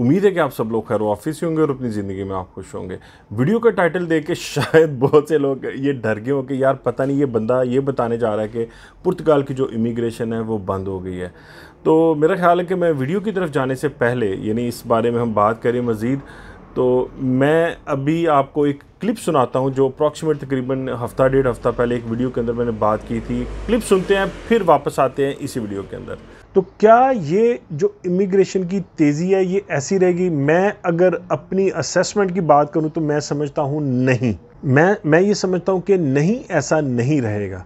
उम्मीद है कि आप सब लोग खैर ऑफिस होंगे और अपनी ज़िंदगी में आप खुश होंगे वीडियो का टाइटल देख के शायद बहुत से लोग ये डर गए हो कि यार पता नहीं ये बंदा ये बताने जा रहा है कि पुर्तगाल की जो इमिग्रेशन है वो बंद हो गई है तो मेरा ख्याल है कि मैं वीडियो की तरफ जाने से पहले यानी इस बारे में हम बात करें मज़ीद तो मैं अभी आपको एक क्लिप सुनाता हूँ जो अप्रॉक्सीमेट तकरीबन हफ़्ता डेढ़ हफ़्ता पहले एक वीडियो के अंदर मैंने बात की थी क्लिप सुनते हैं फिर वापस आते हैं इसी वीडियो के अंदर तो क्या ये जो इमिग्रेशन की तेज़ी है ये ऐसी रहेगी मैं अगर अपनी असेसमेंट की बात करूँ तो मैं समझता हूँ नहीं मैं मैं ये समझता हूँ कि नहीं ऐसा नहीं रहेगा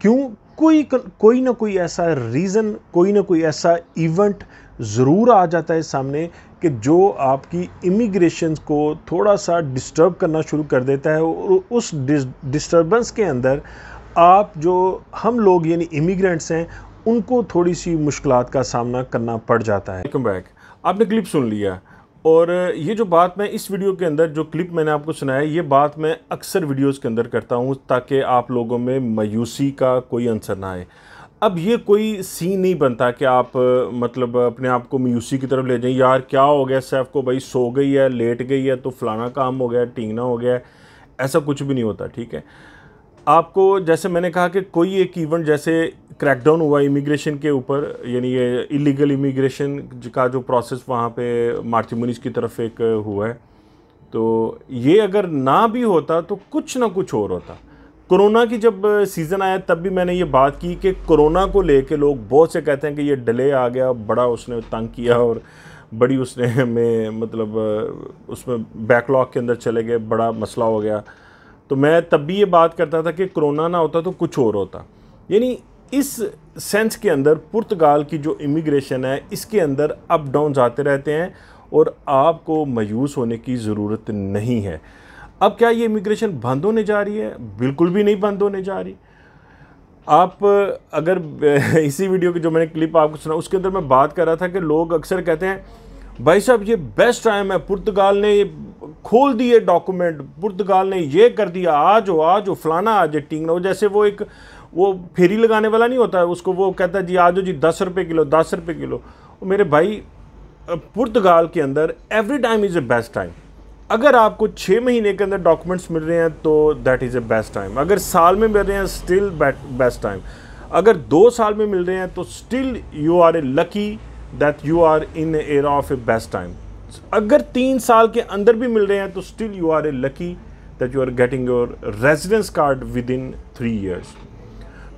क्यों कोई कोई ना कोई ऐसा रीज़न कोई ना कोई ऐसा इवेंट ज़रूर आ जाता है सामने कि जो आपकी इमिग्रेशन को थोड़ा सा डिस्टर्ब करना शुरू कर देता है और उस डिस्टर्बेंस के अंदर आप जो हम लोग यानी इमिग्रेंट्स हैं उनको थोड़ी सी मुश्किल का सामना करना पड़ जाता है वेलकम बैक आपने क्लिप सुन लिया और ये जो बात मैं इस वीडियो के अंदर जो क्लिप मैंने आपको सुनाया ये बात मैं अक्सर वीडियोस के अंदर करता हूँ ताकि आप लोगों में मायूसी का कोई आंसर ना आए अब ये कोई सीन नहीं बनता कि आप मतलब अपने आप को मायूसी की तरफ ले जाएं यार क्या हो गया सैफ को भाई सो गई है लेट गई है तो फलाना काम हो गया टींगना हो गया ऐसा कुछ भी नहीं होता ठीक है आपको जैसे मैंने कहा कि कोई एक इवेंट जैसे क्रैकडाउन हुआ इमिग्रेशन के ऊपर यानी ये इलीगल इमिग्रेशन का जो प्रोसेस वहाँ पे मुनीस की तरफ एक हुआ है तो ये अगर ना भी होता तो कुछ ना कुछ और होता कोरोना की जब सीज़न आया तब भी मैंने ये बात की कि कोरोना को लेके लोग बहुत से कहते हैं कि ये डिले आ गया बड़ा उसने तंग किया और बड़ी उसने में मतलब उसमें बैकलॉग के अंदर चले गए बड़ा मसला हो गया तो मैं तब भी ये बात करता था कि कोरोना ना होता तो कुछ और होता यानी इस सेंस के अंदर पुर्तगाल की जो इमिग्रेशन है इसके अंदर अप डाउन आते रहते हैं और आपको मायूस होने की ज़रूरत नहीं है अब क्या ये इमिग्रेशन बंद होने जा रही है बिल्कुल भी नहीं बंद होने जा रही आप अगर इसी वीडियो की जो मैंने क्लिप आपको सुना उसके अंदर मैं बात कर रहा था कि लोग अक्सर कहते हैं भाई साहब ये बेस्ट टाइम है पुर्तगाल ने ये खोल दिए डॉक्यूमेंट पुर्तगाल ने ये कर दिया आज हो आज हो फलाना आज ये टींगना वो जैसे वो एक वो फेरी लगाने वाला नहीं होता है उसको वो कहता है जी आज हो जी दस रुपये किलो दस रुपये किलो मेरे भाई पुर्तगाल के अंदर every time is a best time अगर आपको छः महीने के अंदर डॉक्यूमेंट्स मिल रहे हैं तो that is a best time अगर साल में मिल रहे हैं स्टिल बेस्ट टाइम अगर दो साल में मिल रहे हैं तो still you are a lucky that you are in era of a best time अगर तीन साल के अंदर भी मिल रहे हैं तो still you are a lucky that you are getting your residence card within three years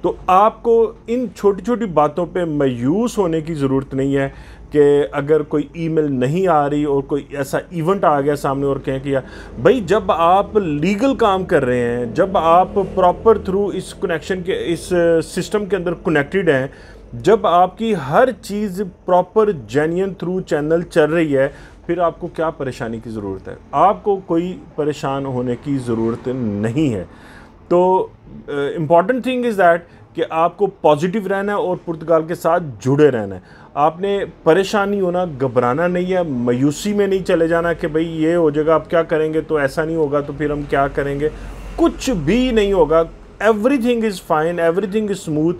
तो आपको इन छोटी छोटी बातों पे मायूस होने की ज़रूरत नहीं है कि अगर कोई ईमेल नहीं आ रही और कोई ऐसा इवेंट आ गया सामने और कहें कि भाई जब आप लीगल काम कर रहे हैं जब आप प्रॉपर थ्रू इस कनेक्शन के इस सिस्टम के अंदर कनेक्टेड हैं जब आपकी हर चीज़ प्रॉपर जेन्यन थ्रू चैनल चल रही है फिर आपको क्या परेशानी की ज़रूरत है आपको कोई परेशान होने की ज़रूरत नहीं है तो इम्पॉर्टेंट थिंग इज़ दैट कि आपको पॉजिटिव रहना है और पुर्तगाल के साथ जुड़े रहना है आपने परेशानी होना घबराना नहीं है मायूसी में नहीं चले जाना कि भाई ये हो जाएगा आप क्या करेंगे तो ऐसा नहीं होगा तो फिर हम क्या करेंगे कुछ भी नहीं होगा everything is fine everything is smooth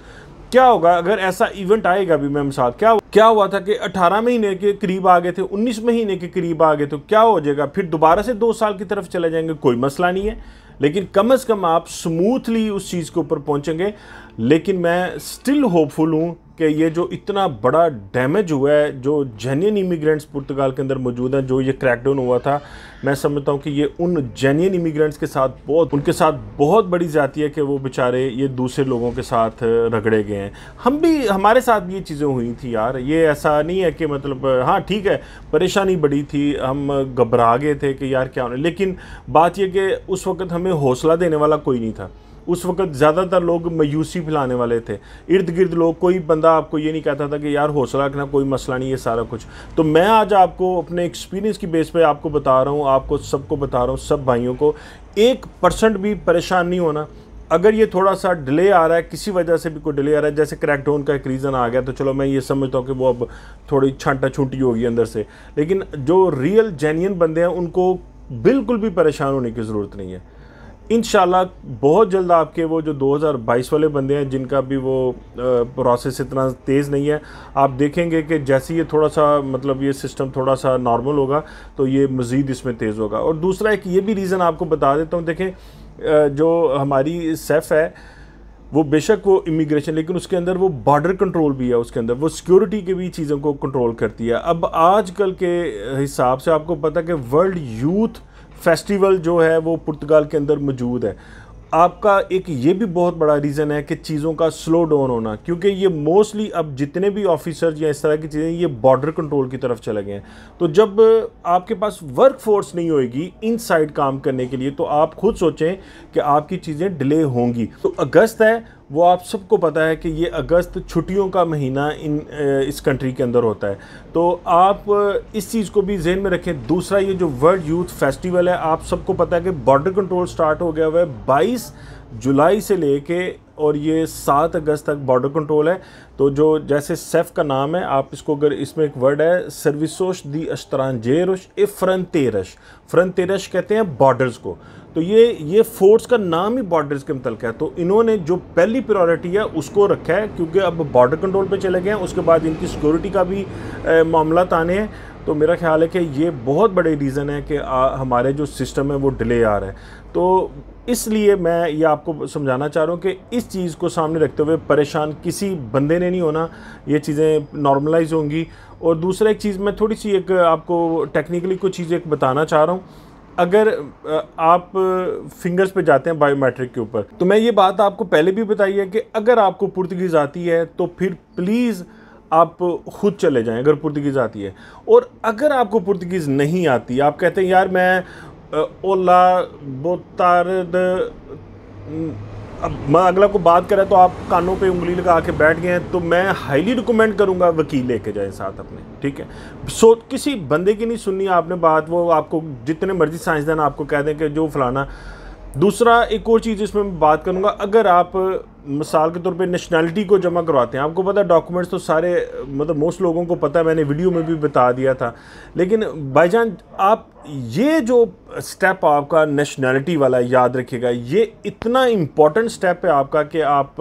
क्या होगा अगर ऐसा इवेंट आएगा भी मैम साहब क्या क्या हुआ था कि 18 महीने के करीब आ गए थे 19 महीने के करीब आ गए तो क्या हो जाएगा फिर दोबारा से दो साल की तरफ चले जाएंगे कोई मसला नहीं है लेकिन कम से कम आप स्मूथली उस चीज़ के ऊपर पहुंचेंगे लेकिन मैं स्टिल होपफुल हूँ कि ये जो इतना बड़ा डैमेज हुआ है जो जेन्यन इमिग्रेंट्स पुर्तगाल के अंदर मौजूद हैं जो ये क्रैकडाउन हुआ था मैं समझता हूँ कि ये उन जेन्यन इमिग्रेंट्स के साथ बहुत उनके साथ बहुत बड़ी जाती है कि वो बेचारे ये दूसरे लोगों के साथ रगड़े गए हैं हम भी हमारे साथ भी ये चीज़ें हुई थी यार ये ऐसा नहीं है कि मतलब हाँ ठीक है परेशानी बड़ी थी हम घबरा गए थे कि यार क्या होने लेकिन बात यह कि उस वक्त हमें में हौसला देने वाला कोई नहीं था उस वक्त ज़्यादातर लोग मायूसी फैलाने वाले थे इर्द गिर्द लोग कोई बंदा आपको ये नहीं कहता था कि यार हौसला रखना कोई मसला नहीं है सारा कुछ तो मैं आज आपको अपने एक्सपीरियंस की बेस पे आपको बता रहा हूँ आपको सबको बता रहा हूँ सब भाइयों को एक परसेंट भी परेशान नहीं होना अगर ये थोड़ा सा डिले आ रहा है किसी वजह से भी कोई डिले आ रहा है जैसे क्रैकडाउन का एक रीज़न आ गया तो चलो मैं ये समझता हूँ कि वो अब थोड़ी छांटा छूटी होगी अंदर से लेकिन जो रियल जेन्यन बंदे हैं उनको बिल्कुल भी परेशान होने की ज़रूरत नहीं है इन बहुत जल्द आपके वो जो 2022 वाले बंदे हैं जिनका भी वो प्रोसेस इतना तेज़ नहीं है आप देखेंगे कि जैसे ये थोड़ा सा मतलब ये सिस्टम थोड़ा सा नॉर्मल होगा तो ये मज़ीद इसमें तेज़ होगा और दूसरा एक ये भी रीज़न आपको बता देता हूँ देखें जो हमारी सेफ़ है वो बेशक वो इमिग्रेशन लेकिन उसके अंदर वो बॉर्डर कंट्रोल भी है उसके अंदर वो सिक्योरिटी के भी चीज़ों को कंट्रोल करती है अब आजकल के हिसाब से आपको पता कि वर्ल्ड यूथ फेस्टिवल जो है वो पुर्तगाल के अंदर मौजूद है आपका एक ये भी बहुत बड़ा रीज़न है कि चीज़ों का स्लो डाउन होना क्योंकि ये मोस्टली अब जितने भी ऑफिसर या इस तरह की चीज़ें ये बॉर्डर कंट्रोल की तरफ चले गए हैं तो जब आपके पास वर्क फोर्स नहीं होएगी इन साइड काम करने के लिए तो आप खुद सोचें कि आपकी चीज़ें डिले होंगी तो अगस्त है वो आप सबको पता है कि ये अगस्त छुट्टियों का महीना इन इस कंट्री के अंदर होता है तो आप इस चीज़ को भी जहन में रखें दूसरा ये जो वर्ल्ड यूथ फेस्टिवल है आप सबको पता है कि बॉर्डर कंट्रोल स्टार्ट हो गया हुआ है बाईस जुलाई से लेके और ये सात अगस्त तक बॉर्डर कंट्रोल है तो जो जैसे सेफ का नाम है आप इसको अगर इसमें एक वर्ड है सर्विसोश दी अश्तरान जेरश ए फ्रंट तेरश कहते हैं बॉर्डर्स को तो ये ये फोर्स का नाम ही बॉर्डर्स के मतलब है तो इन्होंने जो पहली प्रायोरिटी है उसको रखा है क्योंकि अब बॉर्डर कंट्रोल पे चले गए हैं उसके बाद इनकी सिक्योरिटी का भी मामला आने हैं तो मेरा ख्याल है कि ये बहुत बड़े रीज़न है कि आ, हमारे जो सिस्टम है वो डिले आ रहा है तो इसलिए मैं ये आपको समझाना चाह रहा हूँ कि इस चीज़ को सामने रखते हुए परेशान किसी बंदे ने नहीं होना ये चीज़ें नॉर्मलाइज होंगी और दूसरा एक चीज़ मैं थोड़ी सी एक आपको टेक्निकली कुछ चीज़ एक बताना चाह रहा हूँ अगर आप फिंगर्स पे जाते हैं बायोमेट्रिक के ऊपर तो मैं ये बात आपको पहले भी बताई है कि अगर आपको पुर्तगीज़ आती है तो फिर प्लीज़ आप खुद चले जाएं अगर पुर्तगीज़ आती है और अगर आपको पुर्तगीज़ नहीं आती आप कहते हैं यार मैं ओला बोतारद अब मैं अगला को बात करें तो आप कानों पे उंगली लगा के बैठ गए हैं तो मैं हाईली रिकमेंड करूँगा वकील लेके जाए साथ अपने ठीक है सो किसी बंदे की नहीं सुननी आपने बात वो आपको जितने मर्जी साइंसदान आपको कह दें कि जो फलाना दूसरा एक और चीज़ इसमें मैं बात करूँगा अगर आप मिसाल के तौर पे नेशनैलिटी को जमा करवाते हैं आपको पता डॉक्यूमेंट्स तो सारे मतलब मोस्ट लोगों को पता है मैंने वीडियो में भी बता दिया था लेकिन बाई चांस आप ये जो स्टेप आपका नेशनैलिटी वाला याद रखिएगा ये इतना इम्पॉर्टेंट स्टेप है आपका कि आप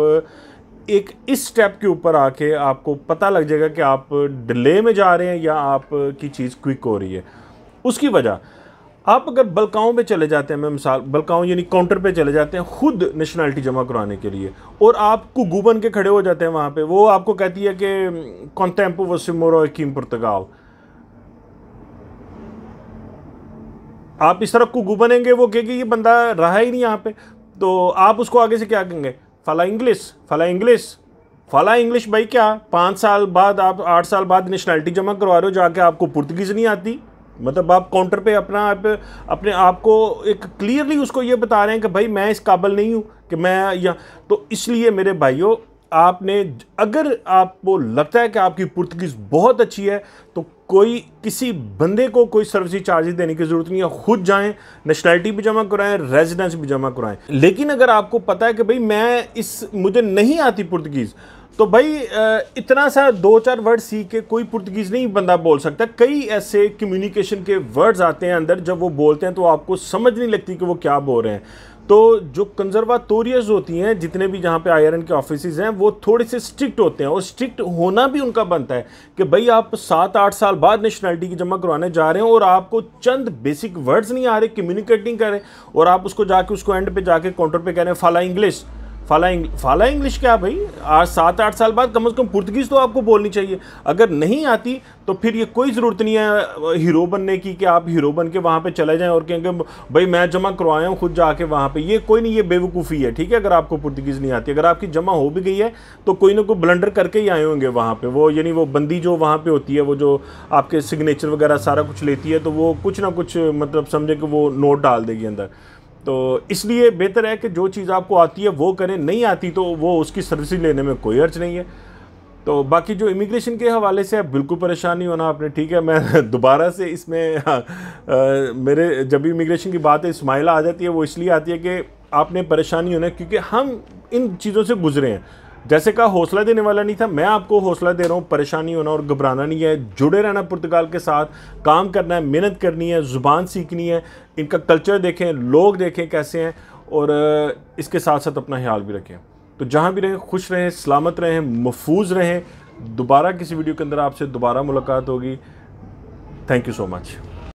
एक इस स्टेप के ऊपर आके आपको पता लग जाएगा कि आप डिले में जा रहे हैं या आपकी चीज़ क्विक हो रही है उसकी वजह आप अगर बलकाओं पे चले जाते हैं मैं मिसाल बलकाओं यानी काउंटर पे चले जाते हैं खुद नेशनैलिटी जमा कराने के लिए और आप कुगू बन के खड़े हो जाते हैं वहाँ पे वो आपको कहती है कि कौन कॉन्टेम्पो वसिमोरो कीम पुर्तगाल आप इस तरह कुगू बनेंगे वो कहेगी ये बंदा रहा ही नहीं यहाँ पे तो आप उसको आगे से क्या कहेंगे फला इंग्लिस फला इंग्लिस फला इंग्लिश भाई क्या पाँच साल बाद आप आठ साल बाद नेशनैलिटी जमा करवा रहे हो जाके आपको पुर्तगीज़ नहीं आती मतलब आप काउंटर पे अपना आप अपने आप को एक क्लियरली उसको ये बता रहे हैं कि भाई मैं इस काबिल नहीं हूँ कि मैं या तो इसलिए मेरे भाइयों आपने अगर आपको लगता है कि आपकी पुर्तगीज़ बहुत अच्छी है तो कोई किसी बंदे को कोई सर्विसिंग चार्जेस देने की ज़रूरत नहीं है खुद जाएं नेशनैलिटी भी जमा कराएं रेजिडेंस भी जमा कराएं लेकिन अगर आपको पता है कि भाई मैं इस मुझे नहीं आती पुर्तगीज़ तो भाई इतना सा दो चार वर्ड सीख के कोई पुर्तगीज़ नहीं बंदा बोल सकता कई ऐसे कम्युनिकेशन के वर्ड्स आते हैं अंदर जब वो बोलते हैं तो आपको समझ नहीं लगती कि वो क्या बोल रहे हैं तो जो कंजर्वातोरियस होती हैं जितने भी जहाँ पे आयरन के ऑफिस हैं वो थोड़े से स्ट्रिक्ट होते हैं और स्ट्रिक्ट होना भी उनका बनता है कि भाई आप सात आठ साल बाद नेशनैलिटी की जमा करवाने जा रहे हैं और आपको चंद बेसिक वर्ड्स नहीं आ रहे कम्युनिकेट नहीं कर रहे और आप उसको जाके उसको एंड पे जाके काउंटर पे कह रहे हैं फाला इंग्लिश फाला इंग, फाला इंग्लिश क्या भाई आज सात आठ साल बाद कम अज़ कम पुर्तगीज़ तो आपको बोलनी चाहिए अगर नहीं आती तो फिर ये कोई ज़रूरत नहीं है हीरो बनने की कि आप हीरो बन के वहाँ पर चले जाएँ और कहेंगे भाई मैं जमा करवाया हूँ खुद जाके वहाँ पर ये कोई नहीं ये बेवकूफ़ी है ठीक है अगर आपको पुर्तगीज़ नहीं आती अगर आपकी जमा हो भी गई है तो कोई ना कोई ब्लंडर करके ही आए होंगे वहाँ पर वो यानी वो बंदी जो वहाँ पर होती है वो जो आपके सिग्नेचर वगैरह सारा कुछ लेती है तो वो कुछ ना कुछ मतलब समझे कि वो नोट डाल देगी अंदर तो इसलिए बेहतर है कि जो चीज़ आपको आती है वो करें नहीं आती तो वो उसकी सर्विस लेने में कोई अर्ज नहीं है तो बाकी जो इमिग्रेशन के हवाले से आप बिल्कुल परेशान नहीं होना आपने ठीक है मैं दोबारा से इसमें हाँ, मेरे जब भी इमिग्रेशन की बात है स्माइला आ जाती है वो इसलिए आती है कि आपने परेशानी होना क्योंकि हम इन चीज़ों से गुजरे हैं जैसे कहा हौसला देने वाला नहीं था मैं आपको हौसला दे रहा हूँ परेशानी होना और घबराना नहीं है जुड़े रहना पुर्तगाल के साथ काम करना है मेहनत करनी है ज़ुबान सीखनी है इनका कल्चर देखें लोग देखें कैसे हैं और इसके साथ साथ अपना ख्याल भी रखें तो जहाँ भी रहें खुश रहें सलामत रहें महफूज रहें दोबारा किसी वीडियो के अंदर आपसे दोबारा मुलाकात होगी थैंक यू सो मच